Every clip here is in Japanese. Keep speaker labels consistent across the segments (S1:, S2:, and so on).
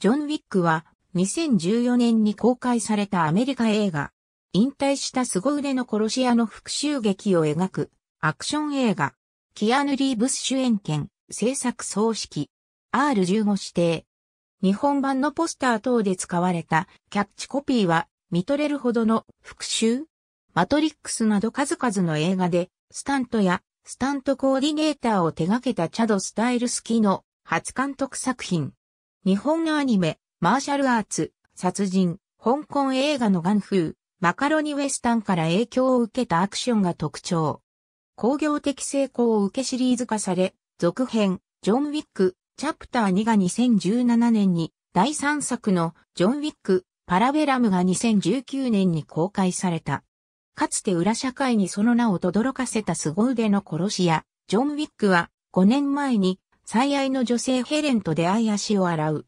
S1: ジョン・ウィックは2014年に公開されたアメリカ映画、引退した凄腕の殺し屋の復讐劇を描くアクション映画、キアヌ・リーブス主演権、制作総指揮、R15 指定。日本版のポスター等で使われたキャッチコピーは、見とれるほどの復讐マトリックスなど数々の映画で、スタントやスタントコーディネーターを手掛けたチャド・スタイルスキーの初監督作品。日本アニメ、マーシャルアーツ、殺人、香港映画のガンフー、マカロニウエスタンから影響を受けたアクションが特徴。工業的成功を受けシリーズ化され、続編、ジョン・ウィック、チャプター2が2017年に、第3作のジョン・ウィック、パラベラムが2019年に公開された。かつて裏社会にその名を轟かせた凄腕の殺し屋、ジョン・ウィックは5年前に最愛の女性ヘレンと出会い足を洗う。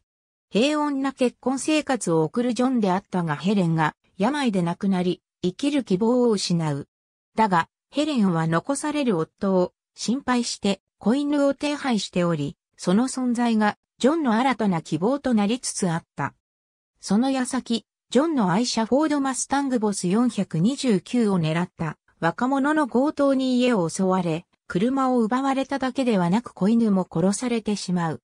S1: 平穏な結婚生活を送るジョンであったがヘレンが病で亡くなり、生きる希望を失う。だが、ヘレンは残される夫を心配して子犬を手配しており、その存在がジョンの新たな希望となりつつあった。その矢先、ジョンの愛車フォードマスタングボス429を狙った若者の強盗に家を襲われ、車を奪われただけではなく子犬も殺されてしまう。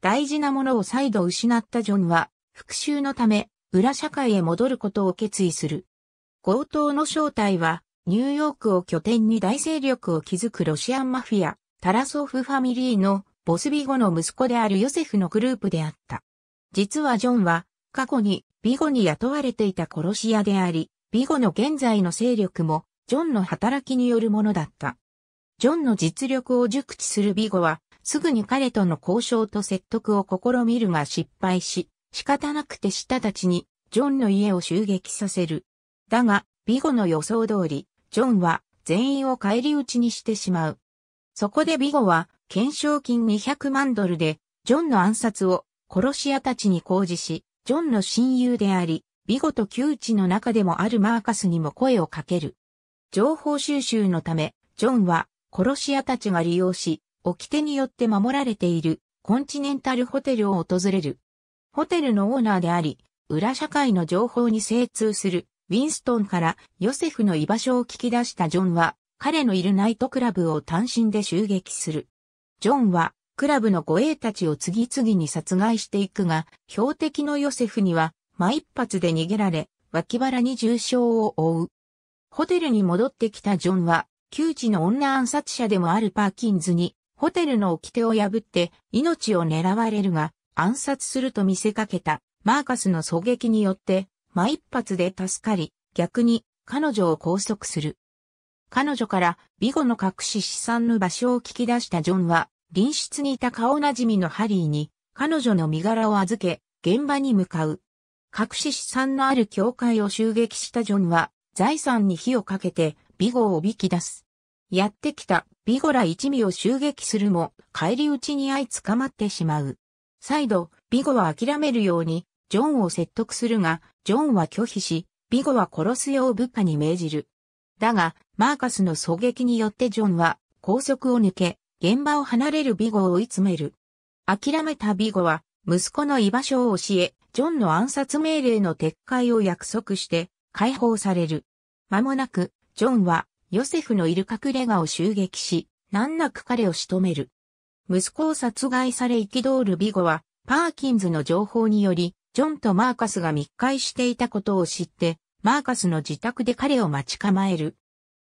S1: 大事なものを再度失ったジョンは、復讐のため、裏社会へ戻ることを決意する。強盗の正体は、ニューヨークを拠点に大勢力を築くロシアンマフィア、タラソフファミリーのボスビゴの息子であるヨセフのグループであった。実はジョンは、過去にビゴに雇われていた殺し屋であり、ビゴの現在の勢力も、ジョンの働きによるものだった。ジョンの実力を熟知するビゴは、すぐに彼との交渉と説得を試みるが失敗し、仕方なくて下たちに、ジョンの家を襲撃させる。だが、ビゴの予想通り、ジョンは全員を返り討ちにしてしまう。そこでビゴは、懸賞金200万ドルで、ジョンの暗殺を殺し屋たちに講示し、ジョンの親友であり、ビゴと窮地の中でもあるマーカスにも声をかける。情報収集のため、ジョンは殺し屋たちが利用し、掟によって守られているコンチネンタルホテルを訪れる。ホテルのオーナーであり、裏社会の情報に精通するウィンストンからヨセフの居場所を聞き出したジョンは、彼のいるナイトクラブを単身で襲撃する。ジョンは、クラブの護衛たちを次々に殺害していくが、標的のヨセフには、真一発で逃げられ、脇腹に重傷を負う。ホテルに戻ってきたジョンは、窮地の女暗殺者でもあるパーキンズに、ホテルの掟を破って命を狙われるが、暗殺すると見せかけたマーカスの狙撃によって、間一発で助かり、逆に彼女を拘束する。彼女からビゴの隠し資産の場所を聞き出したジョンは、隣室にいた顔なじみのハリーに、彼女の身柄を預け、現場に向かう。隠し資産のある教会を襲撃したジョンは、財産に火をかけて、ビゴをおびき出す。やってきた、ビゴら一味を襲撃するも、帰り討ちに相捕まってしまう。再度、ビゴは諦めるように、ジョンを説得するが、ジョンは拒否し、ビゴは殺すよう部下に命じる。だが、マーカスの狙撃によってジョンは、拘束を抜け、現場を離れるビゴを追い詰める。諦めたビゴは、息子の居場所を教え、ジョンの暗殺命令の撤回を約束して、解放される。間もなく、ジョンは、ヨセフのいる隠れ家を襲撃し、難なく彼を仕留める。息子を殺害され憤るビゴは、パーキンズの情報により、ジョンとマーカスが密会していたことを知って、マーカスの自宅で彼を待ち構える。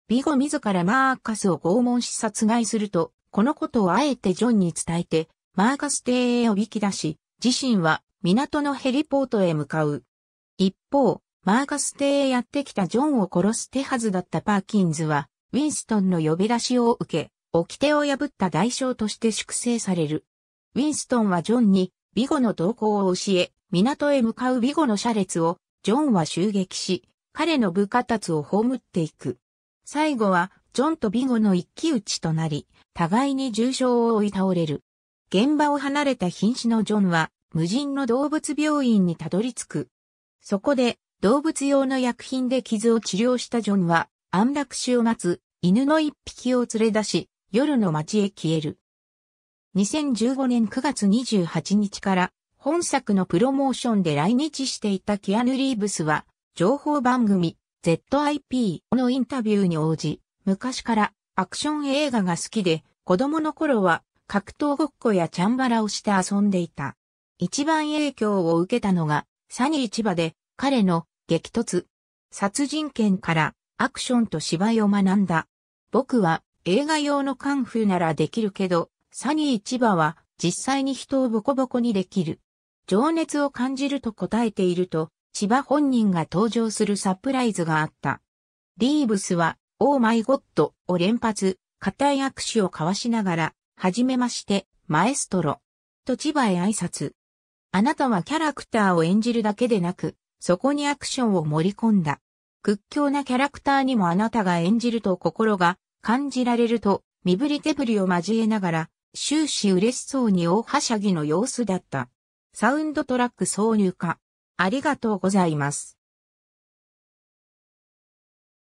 S1: ビゴ自らマーカスを拷問し殺害すると、このことをあえてジョンに伝えて、マーカス邸へおびき出し、自身は港のヘリポートへ向かう。一方、マーカス邸へやってきたジョンを殺す手はずだったパーキンズは、ウィンストンの呼び出しを受け、掟を破った代償として粛清される。ウィンストンはジョンに、ビゴの動向を教え、港へ向かうビゴの車列を、ジョンは襲撃し、彼の部下たちを葬っていく。最後は、ジョンとビゴの一騎打ちとなり、互いに重傷を負い倒れる。現場を離れた瀕死のジョンは、無人の動物病院にたどり着く。そこで、動物用の薬品で傷を治療したジョンは、安楽死を待つ犬の一匹を連れ出し、夜の街へ消える。2015年9月28日から本作のプロモーションで来日していたキアヌ・リーブスは、情報番組 ZIP のインタビューに応じ、昔からアクション映画が好きで、子供の頃は格闘ごっこやチャンバラをして遊んでいた。一番影響を受けたのが、サニー千葉で彼の激突、殺人剣からアクションと芝居を学んだ。僕は映画用のカンフーならできるけど、サニー千葉は実際に人をボコボコにできる。情熱を感じると答えていると、千葉本人が登場するサプライズがあった。リーブスは、オーマイゴッドを連発、固い握手を交わしながら、はじめまして、マエストロ。と千葉へ挨拶。あなたはキャラクターを演じるだけでなく、そこにアクションを盛り込んだ。屈強なキャラクターにもあなたが演じると心が感じられると、身振り手振りを交えながら、終始嬉しそうに大はしゃぎの様子だった。サウンドトラック挿入歌。ありがとうございます。